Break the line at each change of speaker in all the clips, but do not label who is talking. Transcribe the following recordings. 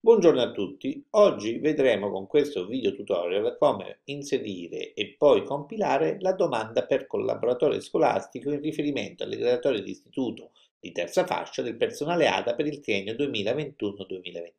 Buongiorno a tutti, oggi vedremo con questo video tutorial come inserire e poi compilare la domanda per collaboratore scolastico in riferimento alle graduatorie di istituto di terza fascia del personale ADA per il triennio 2021-2023.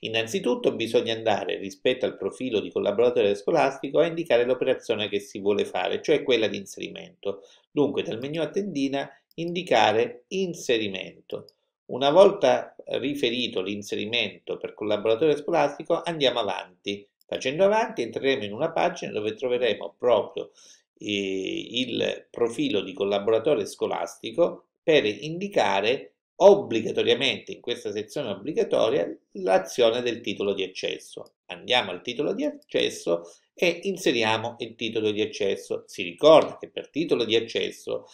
Innanzitutto bisogna andare rispetto al profilo di collaboratore scolastico a indicare l'operazione che si vuole fare, cioè quella di inserimento. Dunque dal menu a tendina indicare inserimento. Una volta riferito l'inserimento per collaboratore scolastico andiamo avanti. Facendo avanti entreremo in una pagina dove troveremo proprio eh, il profilo di collaboratore scolastico per indicare obbligatoriamente in questa sezione obbligatoria l'azione del titolo di accesso. Andiamo al titolo di accesso e inseriamo il titolo di accesso. Si ricorda che per titolo di accesso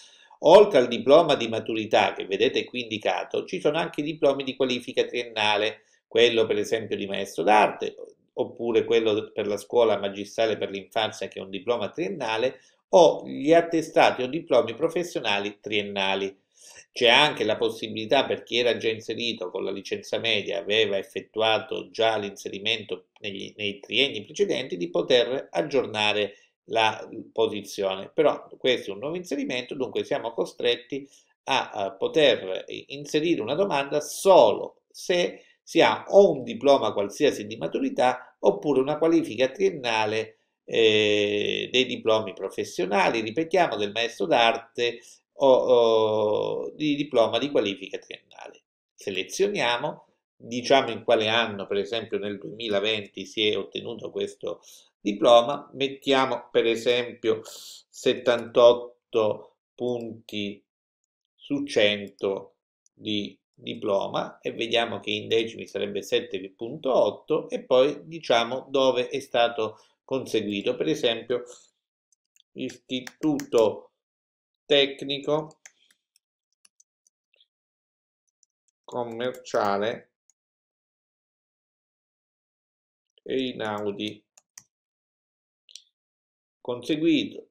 Oltre al diploma di maturità che vedete qui indicato, ci sono anche i diplomi di qualifica triennale, quello per esempio di maestro d'arte, oppure quello per la scuola magistrale per l'infanzia che è un diploma triennale, o gli attestati o diplomi professionali triennali. C'è anche la possibilità per chi era già inserito con la licenza media, aveva effettuato già l'inserimento negli, nei trienni precedenti, di poter aggiornare la posizione. Però questo è un nuovo inserimento, dunque siamo costretti a, poter inserire una domanda solo se si ha o un diploma qualsiasi di maturità oppure una qualifica triennale eh, dei diplomi professionali, ripetiamo, del maestro d'arte o, o di diploma di qualifica triennale. Selezioniamo diciamo in quale anno, per esempio nel 2020 si è ottenuto questo diploma, mettiamo per esempio 78 punti su 100 di diploma e vediamo che in decimi sarebbe 7,8 e poi diciamo dove è stato conseguito, per esempio istituto tecnico commerciale e Einaudi conseguito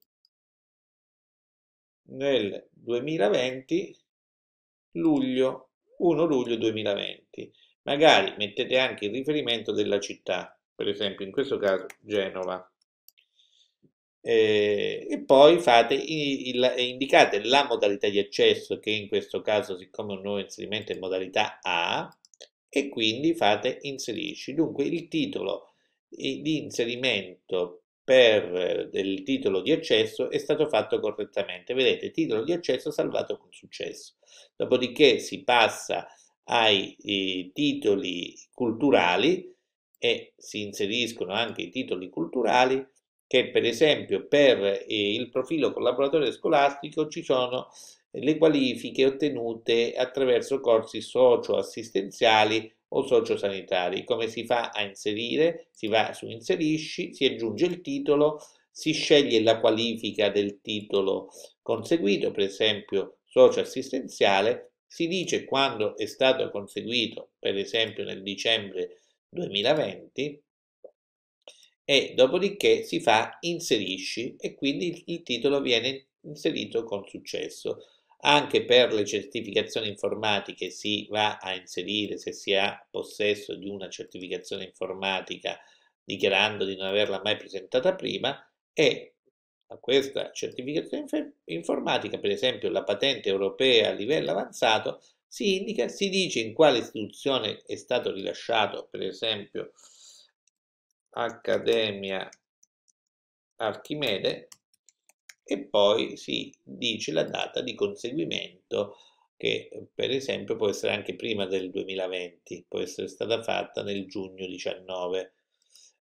nel 2020 luglio 1 luglio 2020 magari mettete anche il riferimento della città per esempio in questo caso Genova e poi fate il, indicate la modalità di accesso che in questo caso siccome un nuovo inserimento è modalità A e quindi fate inserisci dunque il titolo eh, di inserimento per eh, del titolo di accesso è stato fatto correttamente. Vedete, titolo di accesso salvato con successo. Dopodiché si passa ai eh, titoli culturali e si inseriscono anche i titoli culturali che per esempio per eh, il profilo collaboratore scolastico ci sono le qualifiche ottenute attraverso corsi socio-assistenziali o sociosanitari. Come si fa a inserire? Si va su inserisci, si aggiunge il titolo, si sceglie la qualifica del titolo conseguito, per esempio socioassistenziale, si dice quando è stato conseguito, per esempio nel dicembre 2020, e dopodiché si fa inserisci e quindi il titolo viene inserito con successo. Anche per le certificazioni informatiche si va a inserire se si ha possesso di una certificazione informatica dichiarando di non averla mai presentata prima e a questa certificazione informatica, per esempio la patente europea a livello avanzato, si indica, si dice in quale istituzione è stato rilasciato, per esempio Accademia Archimede, e poi si dice la data di conseguimento che per esempio può essere anche prima del 2020, può essere stata fatta nel giugno 19.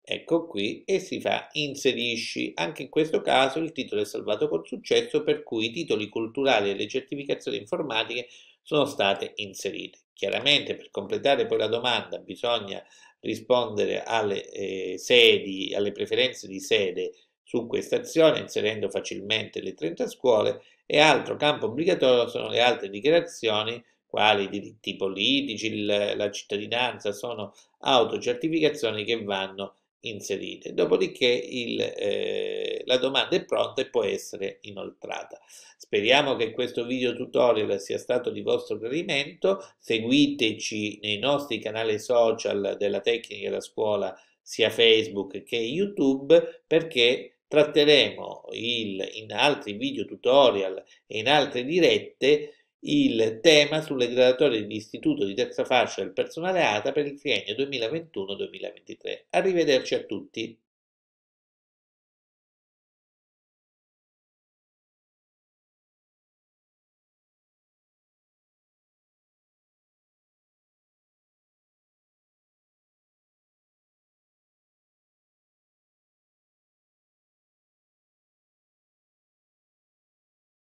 Ecco qui e si fa inserisci. Anche in questo caso il titolo è salvato con successo per cui i titoli culturali e le certificazioni informatiche sono state inserite. Chiaramente per completare poi la domanda bisogna rispondere alle eh, sedi, alle preferenze di sede su questa azione, inserendo facilmente le 30 scuole, e altro campo obbligatorio sono le altre dichiarazioni, quali i diritti politici, la cittadinanza, sono autocertificazioni che vanno inserite. Dopodiché il, eh, la domanda è pronta e può essere inoltrata. Speriamo che questo video tutorial sia stato di vostro gradimento. Seguiteci nei nostri canali social della tecnica della scuola, sia Facebook che YouTube, perché tratteremo il, in altri video tutorial e in altre dirette il tema sulle graduatorie di istituto di terza fascia del personale ATA per il triennio 2021-2023. Arrivederci a tutti.